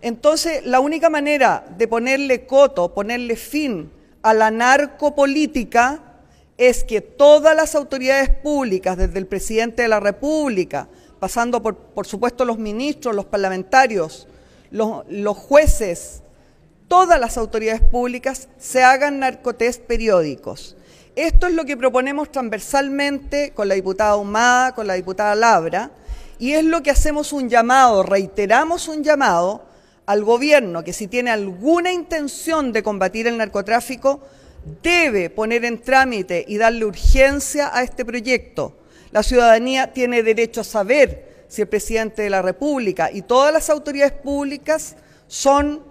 Entonces, la única manera de ponerle coto, ponerle fin a la narcopolítica, es que todas las autoridades públicas, desde el presidente de la República, pasando por, por supuesto, los ministros, los parlamentarios, los, jueces, todas las autoridades públicas se hagan narcotest periódicos. Esto es lo que proponemos transversalmente con la diputada Humada, con la diputada Labra, y es lo que hacemos un llamado, reiteramos un llamado al gobierno que si tiene alguna intención de combatir el narcotráfico, debe poner en trámite y darle urgencia a este proyecto. La ciudadanía tiene derecho a saber si el presidente de la República y todas las autoridades públicas son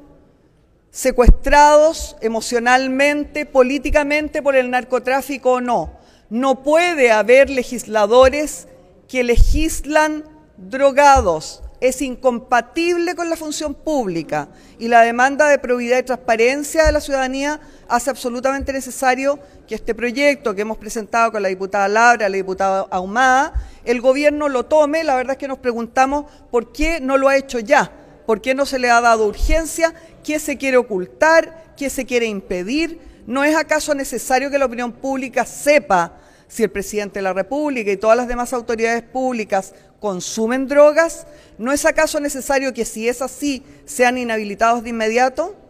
secuestrados emocionalmente, políticamente por el narcotráfico o no. No puede haber legisladores que legislan drogados es incompatible con la función pública y la demanda de probidad y transparencia de la ciudadanía hace absolutamente necesario que este proyecto que hemos presentado con la diputada Labra, la diputada Ahumada, el gobierno lo tome. La verdad es que nos preguntamos por qué no lo ha hecho ya, por qué no se le ha dado urgencia, qué se quiere ocultar, qué se quiere impedir. ¿No es acaso necesario que la opinión pública sepa si el presidente de la República y todas las demás autoridades públicas consumen drogas, ¿no es acaso necesario que si es así sean inhabilitados de inmediato?